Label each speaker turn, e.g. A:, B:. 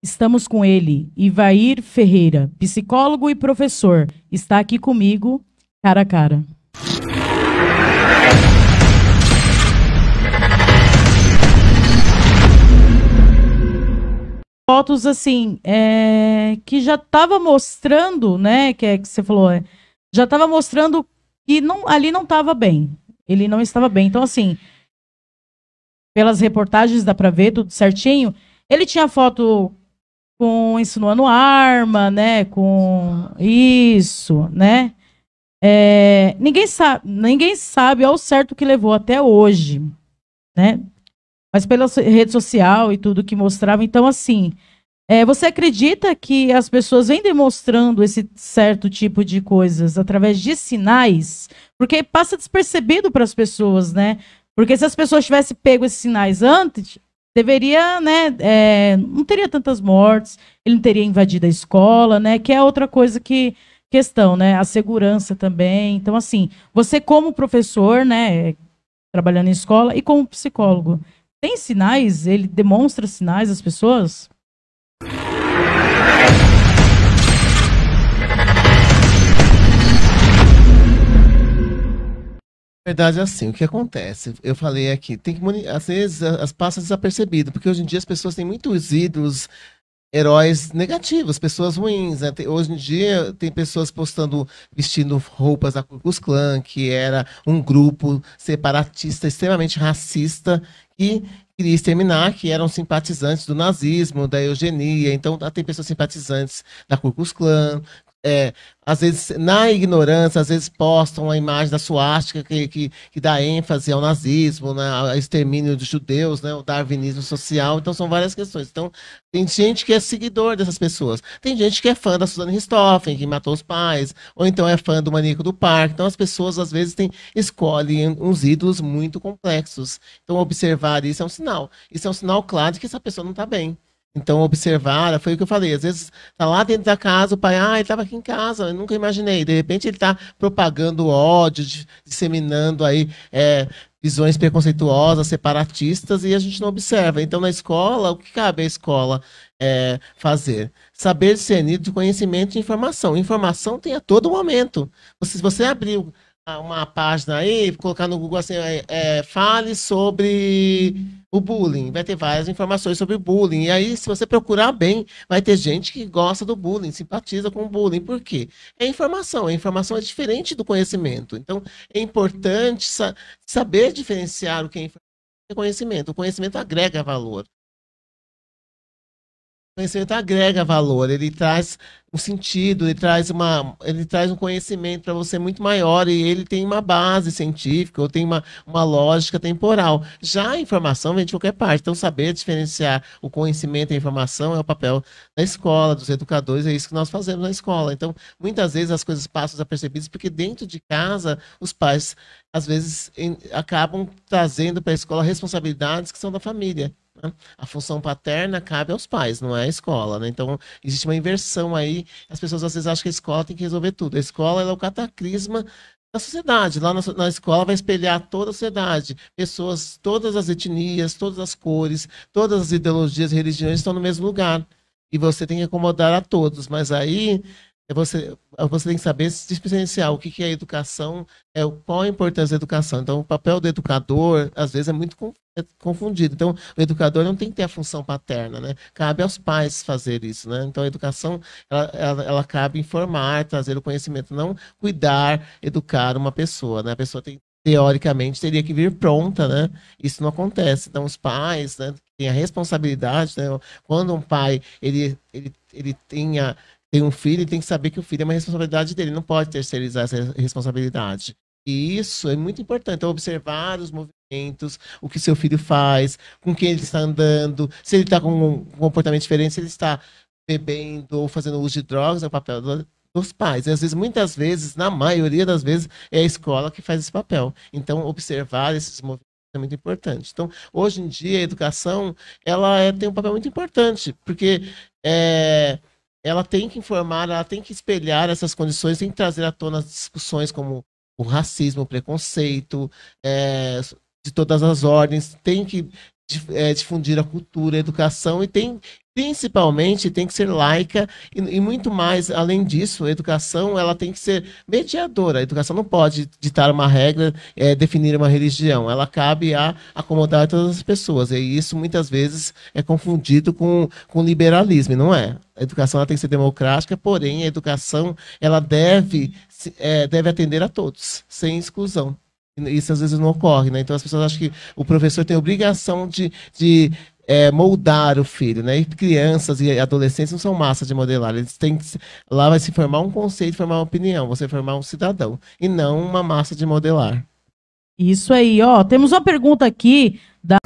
A: Estamos com ele, Ivair Ferreira, psicólogo e professor. Está aqui comigo, cara a cara. Fotos assim, é, que já estava mostrando, né? Que é que você falou, é, já estava mostrando que não, ali não estava bem. Ele não estava bem. Então, assim, pelas reportagens dá para ver tudo certinho. Ele tinha foto com insinuando arma, né? Com isso, né? É, ninguém sabe, ninguém sabe ao certo o que levou até hoje, né? Mas pela rede social e tudo que mostrava, então assim, é, você acredita que as pessoas vêm demonstrando esse certo tipo de coisas através de sinais? Porque passa despercebido para as pessoas, né? Porque se as pessoas tivessem pego esses sinais antes, deveria, né, é, não teria tantas mortes, ele não teria invadido a escola, né, que é outra coisa que questão, né, a segurança também. Então, assim, você como professor, né, trabalhando em escola e como psicólogo, tem sinais? Ele demonstra sinais às
B: pessoas? verdade, é assim, o que acontece? Eu falei aqui, tem que às vezes as passa desapercebido, porque hoje em dia as pessoas têm muitos ídolos, heróis negativos, pessoas ruins. Né? hoje em dia tem pessoas postando, vestindo roupas da Ku Klux Klan, que era um grupo separatista extremamente racista e queria exterminar, que eram simpatizantes do nazismo, da eugenia. Então, tá, tem pessoas simpatizantes da Ku Klux Klan, é, às vezes, na ignorância, às vezes postam a imagem da suástica que, que, que dá ênfase ao nazismo, né, ao extermínio dos judeus, né, o darwinismo social. Então, são várias questões. Então, tem gente que é seguidor dessas pessoas. Tem gente que é fã da Susana Ristoffen, que matou os pais, ou então é fã do Maníaco do Parque. Então, as pessoas, às vezes, têm, escolhem uns ídolos muito complexos. Então, observar isso é um sinal. Isso é um sinal claro de que essa pessoa não está bem. Então, observar, foi o que eu falei. Às vezes, tá lá dentro da casa, o pai, ah, ele estava aqui em casa, eu nunca imaginei. De repente, ele está propagando ódio, disseminando aí é, visões preconceituosas, separatistas, e a gente não observa. Então, na escola, o que cabe à escola é, fazer? Saber discernir de conhecimento e informação. Informação tem a todo momento. Se você abrir uma página aí, colocar no Google assim, é, é fale sobre o bullying, vai ter várias informações sobre bullying. E aí, se você procurar bem, vai ter gente que gosta do bullying, simpatiza com o bullying. Por quê? É informação. A informação é diferente do conhecimento. Então, é importante sa saber diferenciar o que é informação e é conhecimento. O conhecimento agrega valor conhecimento tá, agrega valor, ele traz um sentido, ele traz, uma, ele traz um conhecimento para você muito maior e ele tem uma base científica ou tem uma, uma lógica temporal. Já a informação vem de qualquer parte, então saber diferenciar o conhecimento e a informação é o papel da escola, dos educadores, é isso que nós fazemos na escola. Então, muitas vezes as coisas passam desapercebidas porque dentro de casa os pais às vezes em, acabam trazendo para a escola responsabilidades que são da família. Né? A função paterna cabe aos pais, não é à escola. Né? Então, existe uma inversão aí. As pessoas às vezes acham que a escola tem que resolver tudo. A escola é o cataclisma da sociedade. Lá na, na, escola vai espelhar toda a sociedade. Pessoas, todas as etnias, todas as cores, todas as ideologias, religiões estão no mesmo lugar. E você tem que acomodar a todos. Mas aí é você, é você tem que saber se diferenciar o que, que é educação, é, qual a importância da educação. Então, o papel do educador, às vezes, é muito é confundido. Então, o educador não tem que ter a função paterna, né? Cabe aos pais fazer isso, né? Então, a educação, ela, ela, ela cabe informar, trazer o conhecimento, não cuidar, educar uma pessoa, né? A pessoa tem teoricamente teria que vir pronta, né? Isso não acontece. Então os pais, né, têm a responsabilidade, né? Quando um pai ele ele, ele tenha tem um filho e tem que saber que o filho é uma responsabilidade dele, não pode terceirizar essa responsabilidade. E isso é muito importante, então, observar os movimentos, o que seu filho faz, com quem ele está andando, se ele está com um comportamento diferente, se ele está bebendo ou fazendo uso de drogas, é o papel do, dos pais. E às vezes, muitas vezes, na maioria das vezes, é a escola que faz esse papel. Então, observar esses movimentos é muito importante. Então, hoje em dia, a educação ela é, tem um papel muito importante, porque é, ela tem que informar, ela tem que espelhar essas condições, tem que trazer à tona discussões como o racismo, o preconceito, é, de todas as ordens, tem que é, difundir a cultura, a educação e tem principalmente tem que ser laica e, e, muito mais além disso a educação ela tem que ser mediadora a educação não pode ditar uma regra é, definir uma religião ela cabe a acomodar todas as pessoas e isso muitas vezes é confundido com, com liberalismo não é a educação ela tem que ser democrática porém a educação ela deve é, deve atender a todos sem exclusão isso às vezes não ocorre, né? Então as pessoas acham que o professor tem obrigação de, de é, moldar o filho, né? E crianças e adolescentes não são massa de modelar. Eles têm que, lá vai se formar um conceito, formar uma opinião, você formar um cidadão e não uma massa de modelar. Isso aí, ó. Temos uma pergunta aqui da